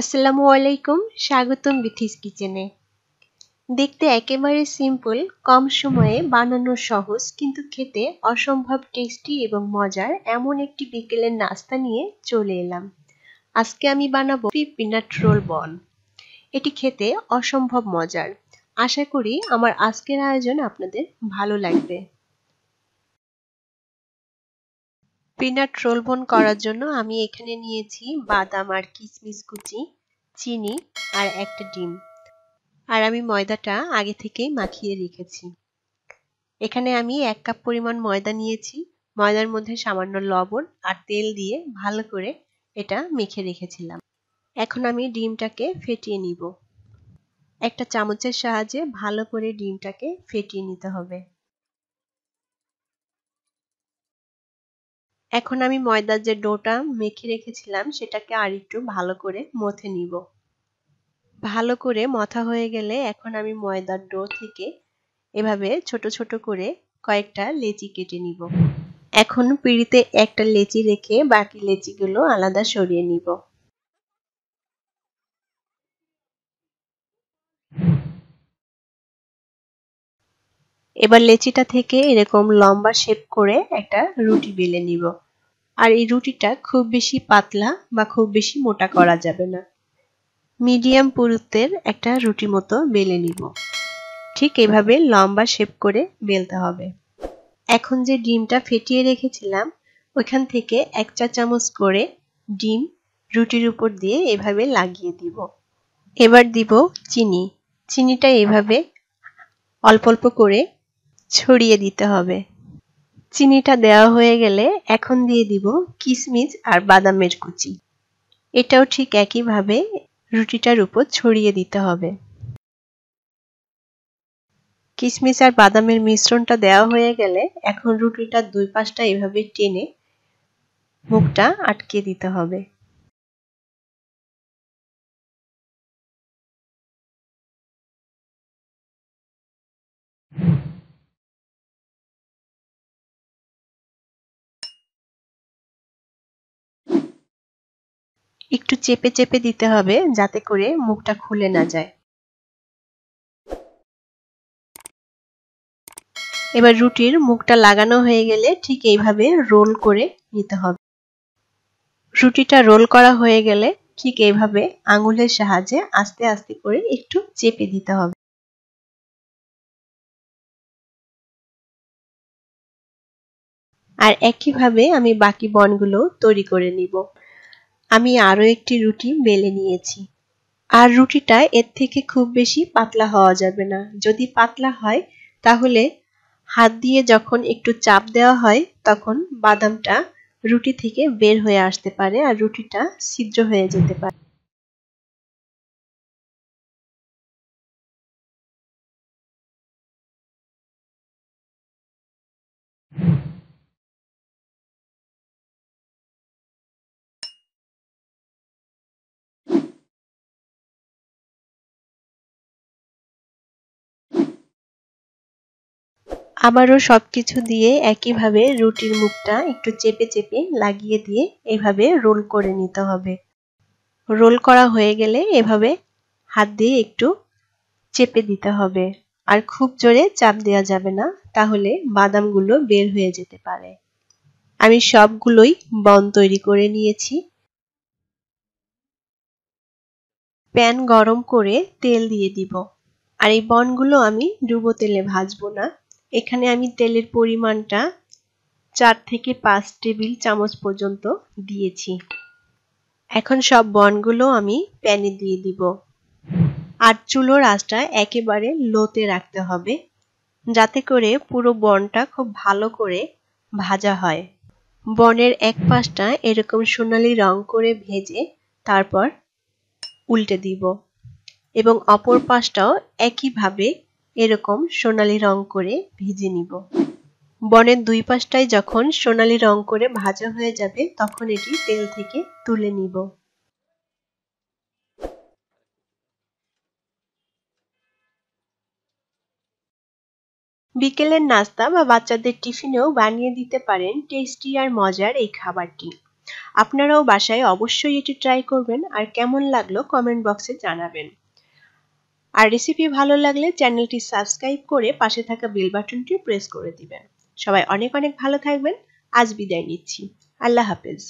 আসসালামু আলাইকুম স্বাগতম বিথিস কিচেনে দেখতে একেবারে সিম্পল কম সময়ে বানানো সহজ কিন্তু খেতে অসম্ভব টেস্টি এবং মজার এমন একটি বিকেলের নাস্তা নিয়ে চলে এলাম আজকে আমি বানাবো পিনাট রোল বন এটি খেতে অসম্ভব মজার আশা করি আমার আজকের আয়োজন আপনাদের ভালো লাগবে পিনাট রোল বন করার জন্য আমি এখানে নিয়েছি বাদাম আর কিশমিশ কুচি চিনি আর একটা ডিম আর আমি ময়দাটা আগে থেকেই মাখিয়ে রেখেছি এখানে আমি এক কাপ পরিমাণ ময়দা নিয়েছি ময়দার মধ্যে সামান্য লবণ আর তেল দিয়ে ভালো করে এটা মেখে রেখেছিলাম এখন আমি ডিমটাকে ফেটিয়ে নিব একটা চামচের সাহায্যে ভালো করে ডিমটাকে ফেটিয়ে নিতে হবে এখন আমি ময়দার যে ডোটা মেখে রেখেছিলাম সেটাকে আর একটু ভালো করে মথে নিব ভালো করে মথা হয়ে গেলে এখন আমি ময়দার ডো থেকে এভাবে ছোট ছোট করে কয়েকটা লেচি কেটে নিব এখন পিঁড়িতে একটা লেচি রেখে বাকি লেচিগুলো আলাদা সরিয়ে নিব এবার লেচিটা থেকে এরকম লম্বা শেপ করে একটা রুটি বেলে নিব আর এই রুটিটা খুব বেশি পাতলা বা খুব বেশি মোটা করা যাবে না মিডিয়াম পুরুত্বের একটা রুটি মতো বেলে নিব ঠিক এভাবে লম্বা শেপ করে বেলতে হবে এখন যে ডিমটা ফেটিয়ে রেখেছিলাম ওইখান থেকে এক চা চামচ করে ডিম রুটির উপর দিয়ে এভাবে লাগিয়ে দিব এবার দিব চিনি চিনিটা এভাবে অল্প অল্প করে ছড়িয়ে দিতে হবে চিনিটা দেওয়া হয়ে গেলে এখন দিয়ে দিব কিসমিস আর বাদামের কুচি এটাও ঠিক একইভাবে রুটিটার উপর ছড়িয়ে দিতে হবে কিসমিস আর বাদামের মিশ্রণটা দেওয়া হয়ে গেলে এখন রুটিটার দুই পাশটা এভাবে টেনে মুখটা আটকে দিতে হবে একটু চেপে চেপে দিতে হবে যাতে করে মুখটা খুলে না যায় এবার রুটির মুখটা লাগানো হয়ে গেলে ঠিক এইভাবে রোল করে নিতে হবে রুটিটা রোল করা হয়ে গেলে ঠিক এইভাবে আঙুলের সাহায্যে আস্তে আস্তে করে একটু চেপে দিতে হবে আর একইভাবে আমি বাকি বনগুলো তৈরি করে নিব আমি আরও একটি রুটি বেলে নিয়েছি আর রুটিটা এর থেকে খুব বেশি পাতলা হওয়া যাবে না যদি পাতলা হয় তাহলে হাত দিয়ে যখন একটু চাপ দেওয়া হয় তখন বাদামটা রুটি থেকে বের হয়ে আসতে পারে আর রুটিটা ছিদ্র হয়ে যেতে পারে আবারও সব কিছু দিয়ে একইভাবে রুটির মুখটা একটু চেপে চেপে লাগিয়ে দিয়ে এভাবে রোল করে নিতে হবে রোল করা হয়ে গেলে এভাবে হাত দিয়ে একটু চেপে দিতে হবে আর খুব জোরে চাপ দেওয়া যাবে না তাহলে বাদামগুলো বের হয়ে যেতে পারে আমি সবগুলোই বন তৈরি করে নিয়েছি প্যান গরম করে তেল দিয়ে দিব আর এই বনগুলো আমি ডুবো তেলে ভাজবো না এখানে আমি তেলের পরিমাণটা চার থেকে পাঁচ টেবিল চামচ পর্যন্ত দিয়েছি এখন সব বনগুলো আমি প্যানে দিয়ে দিব আর চুলোর আঁচটা একেবারে লোতে রাখতে হবে যাতে করে পুরো বনটা খুব ভালো করে ভাজা হয় বনের এক পাশটা এরকম সোনালি রং করে ভেজে তারপর উল্টে দিব এবং অপর পাশটাও একইভাবে এরকম সোনালি রং করে ভেজে নিব বনের দুই পাশটায় যখন সোনালি রং করে ভাজা হয়ে যাবে তখন এটি তেল থেকে তুলে নিব বিকেলের নাস্তা বা বাচ্চাদের টিফিনেও বানিয়ে দিতে পারেন টেস্টি আর মজার এই খাবারটি আপনারাও বাসায় অবশ্যই এটি ট্রাই করবেন আর কেমন লাগলো কমেন্ট বক্সে জানাবেন আর রেসিপি ভালো লাগলে চ্যানেলটি সাবস্ক্রাইব করে পাশে থাকা বেল বাটনটি প্রেস করে দিবেন সবাই অনেক অনেক ভালো থাকবেন আজ বিদায় নিচ্ছি আল্লাহ হাফেজ